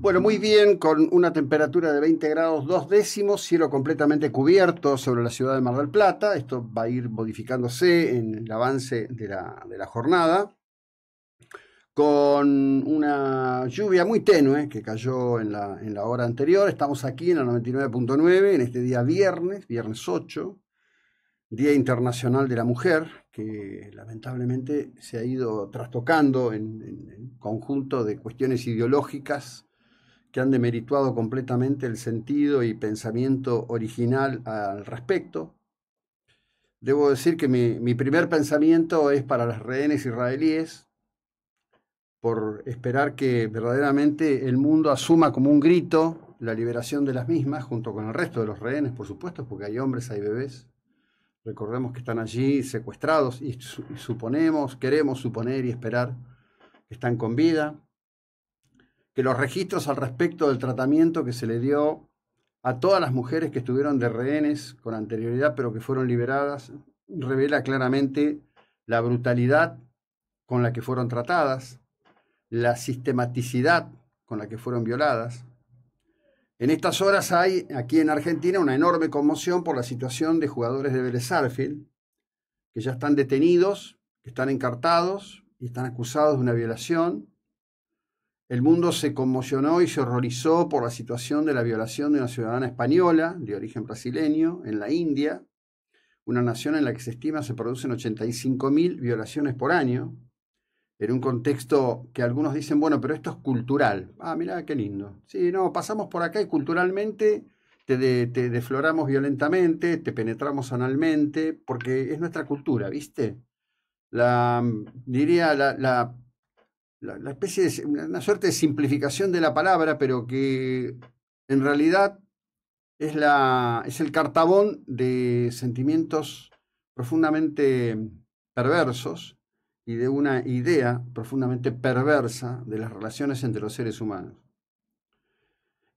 Bueno, muy bien, con una temperatura de 20 grados dos décimos, cielo completamente cubierto sobre la ciudad de Mar del Plata. Esto va a ir modificándose en el avance de la, jornada. Con una lluvia muy tenue que cayó en la, hora anterior. Estamos aquí en la 99.9, en este día viernes, viernes 8, Día Internacional de la Mujer, que lamentablemente se ha ido trastocando en conjunto de cuestiones ideológicas han demerituado completamente el sentido y pensamiento original al respecto. Debo decir que mi, primer pensamiento es para las rehenes israelíes, por esperar que verdaderamente el mundo asuma como un grito la liberación de las mismas, junto con el resto de los rehenes, por supuesto, porque hay hombres, hay bebés. Recordemos que están allí secuestrados y, y suponemos, queremos suponer y esperar que están con vida, que los registros al respecto del tratamiento que se le dio a todas las mujeres que estuvieron de rehenes con anterioridad pero que fueron liberadas revela claramente la brutalidad con la que fueron tratadas, la sistematicidad con la que fueron violadas. En estas horas hay aquí en Argentina una enorme conmoción por la situación de jugadores de Vélez que ya están detenidos, que están encartados y están acusados de una violación el mundo se conmocionó y se horrorizó por la situación de la violación de una ciudadana española de origen brasileño en la India, una nación en la que se estima se producen 85.000 violaciones por año, en un contexto que algunos dicen, bueno, pero esto es cultural. Ah, mira qué lindo. Sí, no, pasamos por acá y culturalmente te, te, defloramos violentamente, te penetramos analmente, porque es nuestra cultura, ¿viste? La, diría, la la, especie una suerte de simplificación de la palabra, pero que en realidad es, la, es el cartabón de sentimientos profundamente perversos y de una idea profundamente perversa de las relaciones entre los seres humanos.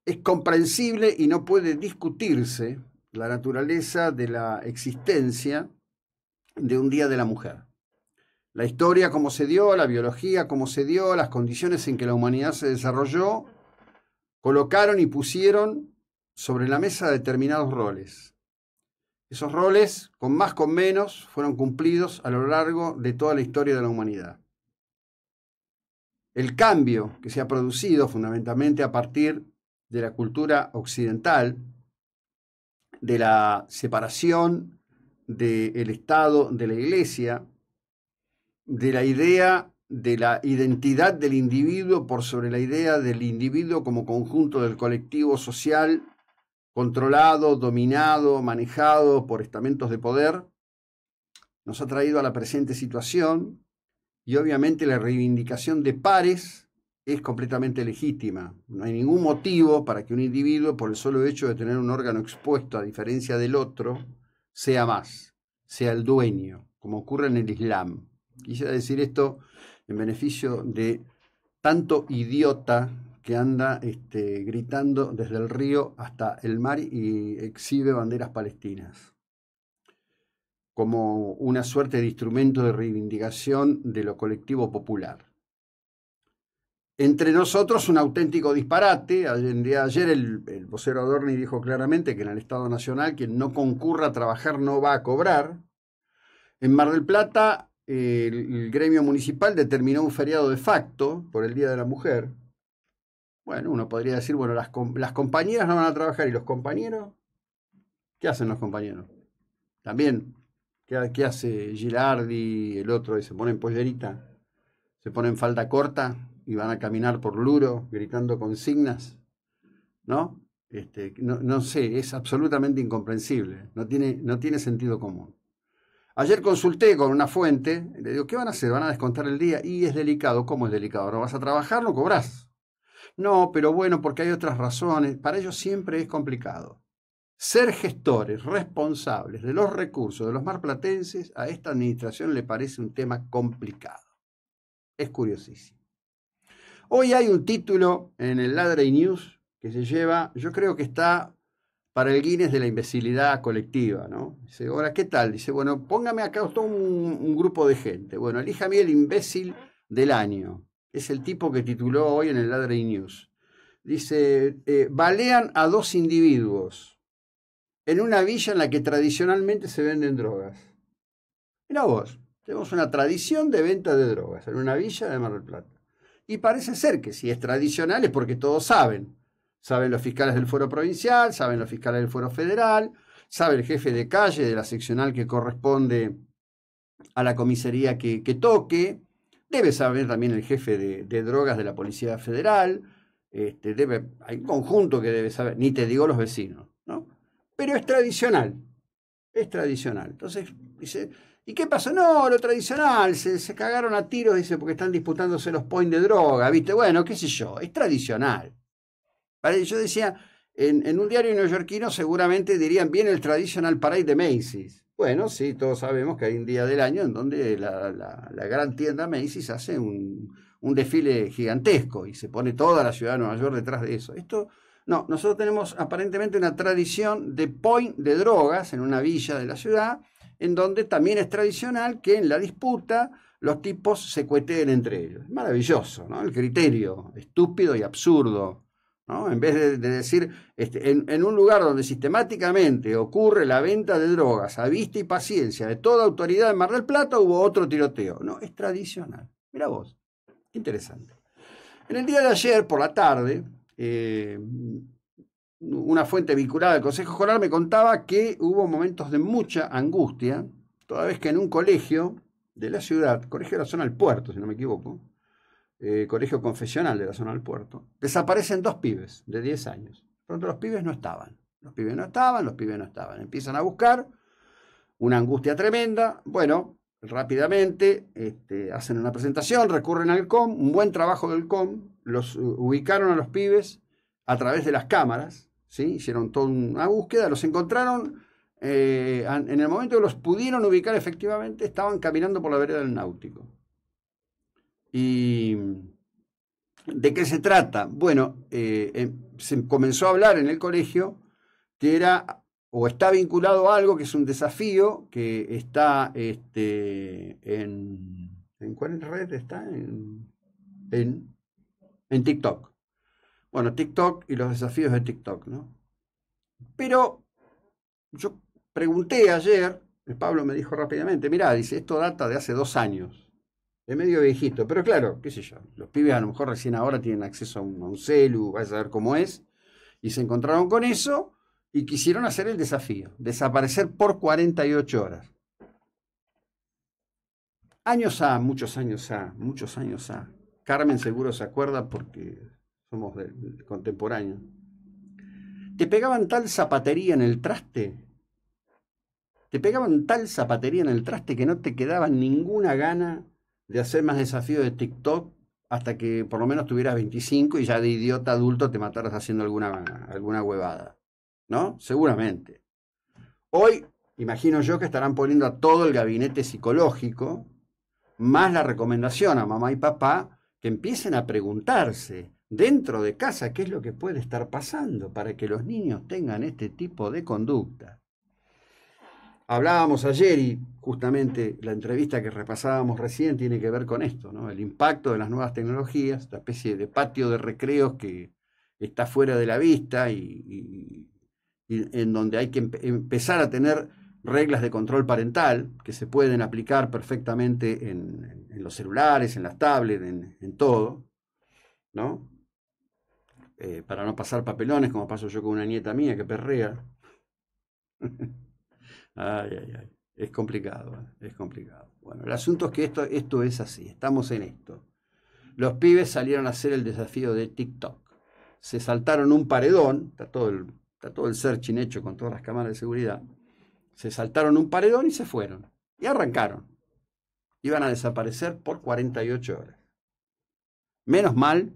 Es comprensible y no puede discutirse la naturaleza de la existencia de un Día de la Mujer. La historia, como se dio, la biología, como se dio, las condiciones en que la humanidad se desarrolló, colocaron y pusieron sobre la mesa determinados roles. Esos roles, con más con menos, fueron cumplidos a lo largo de toda la historia de la humanidad. El cambio que se ha producido fundamentalmente a partir de la cultura occidental, de la separación del Estado de la Iglesia, de la idea de la identidad del individuo por sobre la idea del individuo como conjunto del colectivo social controlado, dominado, manejado por estamentos de poder, nos ha traído a la presente situación y obviamente la reivindicación de pares es completamente legítima. No hay ningún motivo para que un individuo, por el solo hecho de tener un órgano expuesto a diferencia del otro, sea más, sea el dueño, como ocurre en el Islam. Quisiera decir esto en beneficio de tanto idiota que anda este, gritando desde el río hasta el mar y exhibe banderas palestinas como una suerte de instrumento de reivindicación de lo colectivo popular. Entre nosotros un auténtico disparate. Ayer el, el vocero Adorni dijo claramente que en el Estado Nacional quien no concurra a trabajar no va a cobrar. En Mar del Plata el, gremio municipal determinó un feriado de facto por el Día de la Mujer. Bueno, uno podría decir, bueno, las, compañeras no van a trabajar y los compañeros, ¿qué hacen los compañeros? También, ¿qué, hace Gilardi, el otro? se ponen pollerita, se ponen falda corta y van a caminar por Luro gritando consignas, ¿no? Este, no, no sé, es absolutamente incomprensible, no tiene sentido común. Ayer consulté con una fuente, le digo, ¿qué van a hacer? ¿Van a descontar el día? Y es delicado, ¿cómo es delicado? ¿No vas a trabajar? ¿No cobrás? No, pero bueno, porque hay otras razones. Para ellos siempre es complicado. Ser gestores responsables de los recursos de los marplatenses a esta administración le parece un tema complicado. Es curiosísimo. Hoy hay un título en el Ladrey News que se lleva, yo creo que está para el Guinness de la imbecilidad colectiva, ¿no? Dice, ahora, ¿qué tal? Dice, bueno, póngame acá un, grupo de gente. Bueno, elija a mí el imbécil del año. Es el tipo que tituló hoy en el Ladrey News. Dice, eh, balean a dos individuos en una villa en la que tradicionalmente se venden drogas. Mira vos, tenemos una tradición de venta de drogas en una villa de Mar del Plata. Y parece ser que si es tradicional es porque todos saben. Saben los fiscales del fuero provincial, saben los fiscales del fuero federal, sabe el jefe de calle de la seccional que corresponde a la comisaría que, toque, debe saber también el jefe de, drogas de la Policía Federal, este, debe, hay un conjunto que debe saber, ni te digo los vecinos, ¿no? Pero es tradicional, es tradicional. Entonces, dice, ¿y qué pasó? No, lo tradicional, se, cagaron a tiros, dice, porque están disputándose los points de droga, ¿viste? Bueno, qué sé yo, es tradicional. ¿Vale? Yo decía, en, un diario neoyorquino seguramente dirían bien el tradicional parade de Macy's. Bueno, sí, todos sabemos que hay un día del año en donde la, gran tienda Macy's hace un, desfile gigantesco y se pone toda la ciudad de Nueva York detrás de eso. Esto, no, nosotros tenemos aparentemente una tradición de point de drogas en una villa de la ciudad, en donde también es tradicional que en la disputa los tipos se cueteen entre ellos. Maravilloso, ¿no? El criterio estúpido y absurdo en vez de, decir, este, en, un lugar donde sistemáticamente ocurre la venta de drogas a vista y paciencia de toda autoridad en Mar del Plata, hubo otro tiroteo. No, es tradicional. Mira vos, interesante. En el día de ayer, por la tarde, eh, una fuente vinculada al Consejo Escolar me contaba que hubo momentos de mucha angustia, toda vez que en un colegio de la ciudad, colegio de la zona del puerto, si no me equivoco, eh, colegio confesional de la zona del puerto, desaparecen dos pibes de 10 años. Pronto los pibes no estaban. Los pibes no estaban, los pibes no estaban. Empiezan a buscar, una angustia tremenda. Bueno, rápidamente este, hacen una presentación, recurren al COM, un buen trabajo del COM, los ubicaron a los pibes a través de las cámaras, ¿sí? hicieron toda una búsqueda, los encontraron. Eh, en el momento que los pudieron ubicar efectivamente, estaban caminando por la vereda del náutico. ¿Y de qué se trata? Bueno, eh, eh, se comenzó a hablar en el colegio que era o está vinculado a algo que es un desafío que está este, en... ¿En cuál red está? En, en, en TikTok. Bueno, TikTok y los desafíos de TikTok, ¿no? Pero yo pregunté ayer, Pablo me dijo rápidamente, mira, dice, esto data de hace dos años de medio viejito, pero claro, qué sé yo. Los pibes a lo mejor recién ahora tienen acceso a un, celu, a ver cómo es. Y se encontraron con eso y quisieron hacer el desafío, desaparecer por 48 horas. Años A, muchos años A, muchos años A. Carmen seguro se acuerda porque somos de, contemporáneo contemporáneos. Te pegaban tal zapatería en el traste, te pegaban tal zapatería en el traste que no te quedaba ninguna gana de hacer más desafíos de TikTok hasta que por lo menos tuvieras 25 y ya de idiota adulto te mataras haciendo alguna, alguna huevada. ¿No? Seguramente. Hoy, imagino yo que estarán poniendo a todo el gabinete psicológico, más la recomendación a mamá y papá, que empiecen a preguntarse dentro de casa qué es lo que puede estar pasando para que los niños tengan este tipo de conducta. Hablábamos ayer y justamente la entrevista que repasábamos recién tiene que ver con esto, ¿no? El impacto de las nuevas tecnologías, esta especie de patio de recreos que está fuera de la vista y, en donde hay que empezar a tener reglas de control parental que se pueden aplicar perfectamente en, los celulares, en las tablets, en, todo, ¿no? Eh, para no pasar papelones como paso yo con una nieta mía que perrea. Ay, ay, ay. Es complicado, ¿eh? es complicado. Bueno, el asunto es que esto, esto es así, estamos en esto. Los pibes salieron a hacer el desafío de TikTok. Se saltaron un paredón, está todo el, está todo el searching hecho con todas las cámaras de seguridad. Se saltaron un paredón y se fueron. Y arrancaron. Iban a desaparecer por 48 horas. Menos mal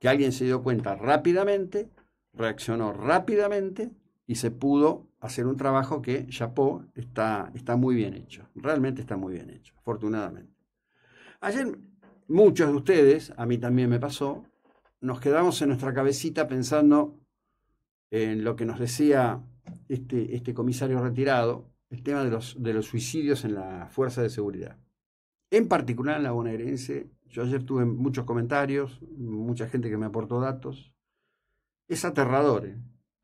que alguien se dio cuenta rápidamente, reaccionó rápidamente y se pudo hacer un trabajo que, chapó, está, está muy bien hecho. Realmente está muy bien hecho, afortunadamente. Ayer muchos de ustedes, a mí también me pasó, nos quedamos en nuestra cabecita pensando en lo que nos decía este, este comisario retirado, el tema de los, de los suicidios en la fuerza de seguridad. En particular en la bonaerense, yo ayer tuve muchos comentarios, mucha gente que me aportó datos. Es aterrador, ¿eh?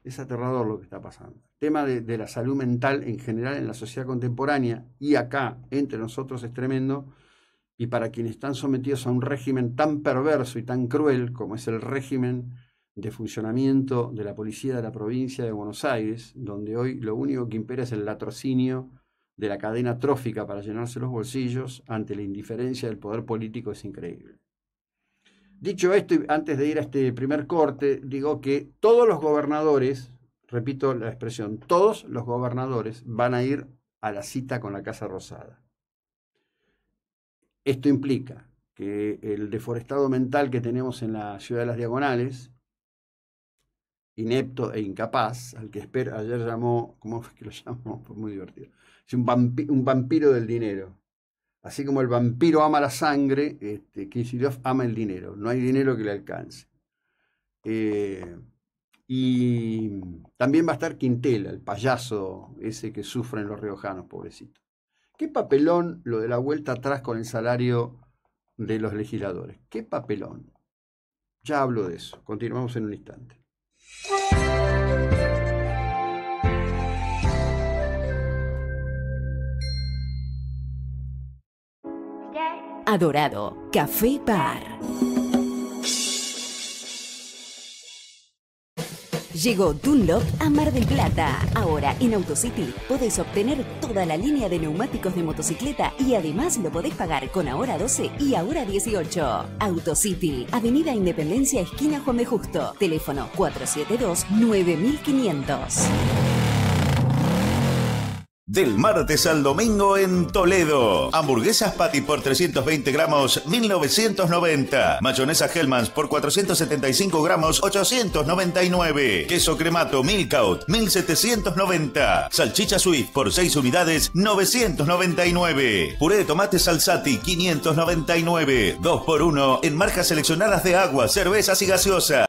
es aterrador lo que está pasando. El tema de, la salud mental en general en la sociedad contemporánea y acá entre nosotros es tremendo. Y para quienes están sometidos a un régimen tan perverso y tan cruel como es el régimen de funcionamiento de la policía de la provincia de Buenos Aires, donde hoy lo único que impera es el latrocinio de la cadena trófica para llenarse los bolsillos ante la indiferencia del poder político, es increíble. Dicho esto, antes de ir a este primer corte, digo que todos los gobernadores, repito la expresión, todos los gobernadores van a ir a la cita con la Casa Rosada. Esto implica que el deforestado mental que tenemos en la ciudad de las Diagonales, inepto e incapaz, al que ayer llamó, ¿cómo fue que lo llamó? Fue muy divertido. Es un vampiro del dinero. Así como el vampiro ama la sangre, este, ama el dinero. No hay dinero que le alcance. Eh, y también va a estar Quintela, el payaso ese que sufren los riojanos, pobrecito. Qué papelón lo de la vuelta atrás con el salario de los legisladores. Qué papelón. Ya hablo de eso. Continuamos en un instante. adorado, Café Bar. Llegó Dunlop a Mar del Plata. Ahora en AutoCity podés obtener toda la línea de neumáticos de motocicleta y además lo podés pagar con ahora 12 y ahora 18. AutoCity, Avenida Independencia, esquina Juan de Justo. Teléfono 472 9500. Del martes al domingo en Toledo. Hamburguesas patty por 320 gramos, 1990. Mayonesa Hellmans por 475 gramos, 899. Queso cremato Milkout, 1790. Salchicha Swift por 6 unidades, 999. Puré de tomate salsati, 599. 2 por 1 en marcas seleccionadas de agua, cervezas y gaseosas.